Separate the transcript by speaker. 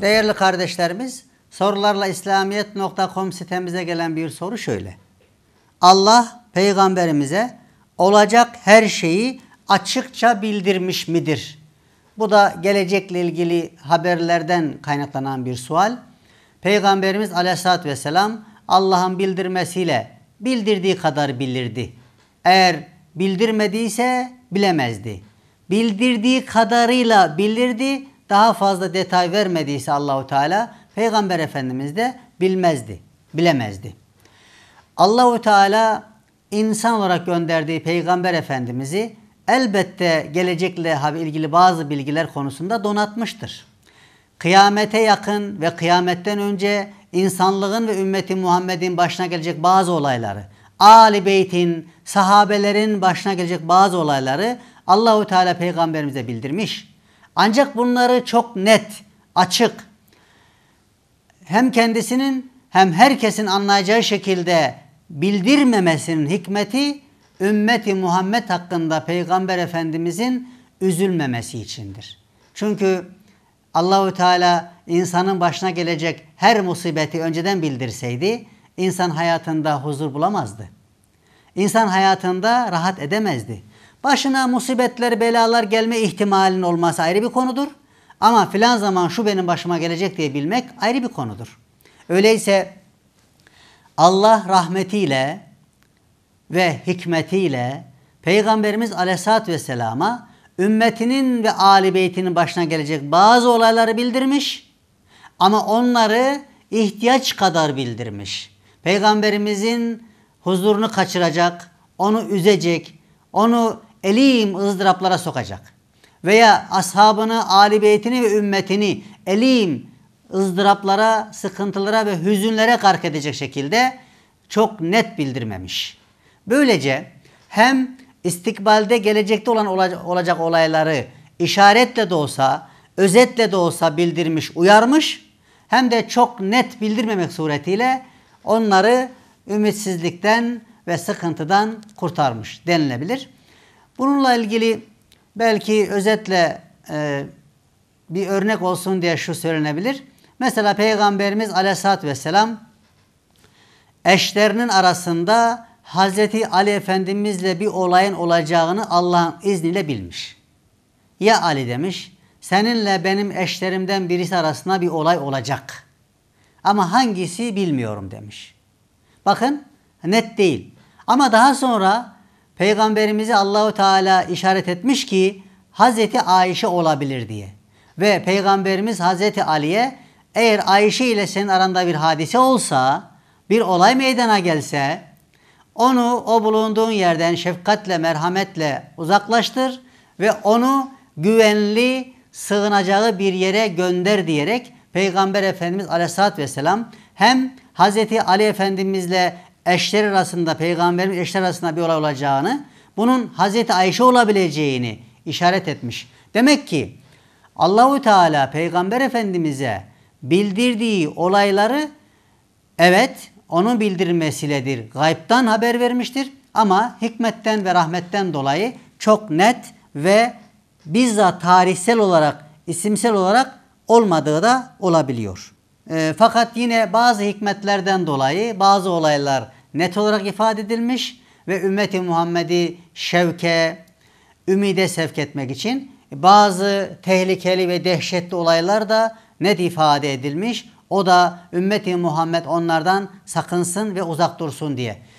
Speaker 1: Değerli kardeşlerimiz, sorularla İslamiyet.com sitemize gelen bir soru şöyle. Allah peygamberimize olacak her şeyi açıkça bildirmiş midir? Bu da gelecekle ilgili haberlerden kaynaklanan bir sual. Peygamberimiz aleyhissalatü vesselam Allah'ın bildirmesiyle bildirdiği kadar bilirdi. Eğer bildirmediyse bilemezdi. Bildirdiği kadarıyla bilirdi daha fazla detay vermediyse Allahu Teala Peygamber Efendimiz de bilmezdi, bilemezdi. Allahu Teala insan olarak gönderdiği Peygamber Efendimizi elbette gelecekle ilgili bazı bilgiler konusunda donatmıştır. Kıyamete yakın ve kıyametten önce insanlığın ve ümmeti Muhammed'in başına gelecek bazı olayları, Ali Beyt'in, sahabelerin başına gelecek bazı olayları Allahu Teala peygamberimize bildirmiş. Ancak bunları çok net, açık, hem kendisinin hem herkesin anlayacağı şekilde bildirmemesinin hikmeti ümmeti Muhammed hakkında Peygamber Efendimizin üzülmemesi içindir. Çünkü Allahü Teala insanın başına gelecek her musibeti önceden bildirseydi insan hayatında huzur bulamazdı. İnsan hayatında rahat edemezdi. Başına musibetler, belalar gelme ihtimalinin olması ayrı bir konudur. Ama filan zaman şu benim başıma gelecek diye bilmek ayrı bir konudur. Öyleyse Allah rahmetiyle ve hikmetiyle Peygamberimiz Aleyhisselatü Vesselam'a ümmetinin ve âli beytinin başına gelecek bazı olayları bildirmiş ama onları ihtiyaç kadar bildirmiş. Peygamberimizin huzurunu kaçıracak, onu üzecek, onu elim ızdıraplara sokacak. Veya ashabını, âli ve ümmetini elim ızdıraplara, sıkıntılara ve hüzünlere gark edecek şekilde çok net bildirmemiş. Böylece hem istikbalde gelecekte olan olacak olayları işaretle de olsa, özetle de olsa bildirmiş, uyarmış hem de çok net bildirmemek suretiyle onları ümitsizlikten ve sıkıntıdan kurtarmış denilebilir. Bununla ilgili belki özetle e, bir örnek olsun diye şu söylenebilir. Mesela Peygamberimiz aleyhissalatü vesselam eşlerinin arasında Hazreti Ali Efendimizle bir olayın olacağını Allah'ın izniyle bilmiş. Ya Ali demiş, seninle benim eşlerimden birisi arasında bir olay olacak. Ama hangisi bilmiyorum demiş. Bakın net değil. Ama daha sonra Peygamberimizi Allahu Teala işaret etmiş ki Hazreti Ayşe olabilir diye. Ve Peygamberimiz Hazreti Ali'ye eğer Ayşe ile senin aranda bir hadise olsa, bir olay meydana gelse, onu o bulunduğun yerden şefkatle, merhametle uzaklaştır ve onu güvenli, sığınacağı bir yere gönder diyerek Peygamber Efendimiz Aleyhisselatü Vesselam hem Hazreti Ali Efendimizle eşler arasında peygamberin eşler arasında bir olay olacağını, bunun Hazreti Ayşe olabileceğini işaret etmiş. Demek ki Allahu Teala peygamber efendimize bildirdiği olayları evet onun bildirmesiyledir. Gaybtan haber vermiştir ama hikmetten ve rahmetten dolayı çok net ve bizzat tarihsel olarak, isimsel olarak olmadığı da olabiliyor. Ee, fakat yine bazı hikmetlerden dolayı bazı olaylar net olarak ifade edilmiş ve ümmeti Muhammed'i şevke, ümide sevk etmek için bazı tehlikeli ve dehşetli olaylar da net ifade edilmiş. O da ümmeti Muhammed onlardan sakınsın ve uzak dursun diye.